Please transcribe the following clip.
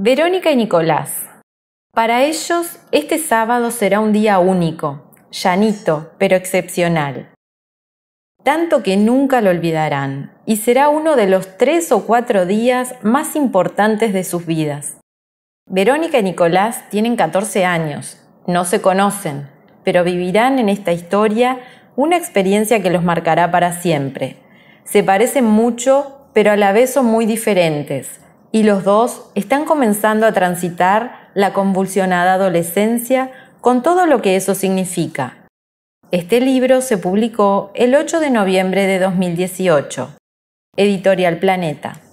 Verónica y Nicolás. Para ellos, este sábado será un día único, llanito, pero excepcional. Tanto que nunca lo olvidarán, y será uno de los tres o cuatro días más importantes de sus vidas. Verónica y Nicolás tienen 14 años, no se conocen, pero vivirán en esta historia una experiencia que los marcará para siempre. Se parecen mucho, pero a la vez son muy diferentes y los dos están comenzando a transitar la convulsionada adolescencia con todo lo que eso significa. Este libro se publicó el 8 de noviembre de 2018. Editorial Planeta.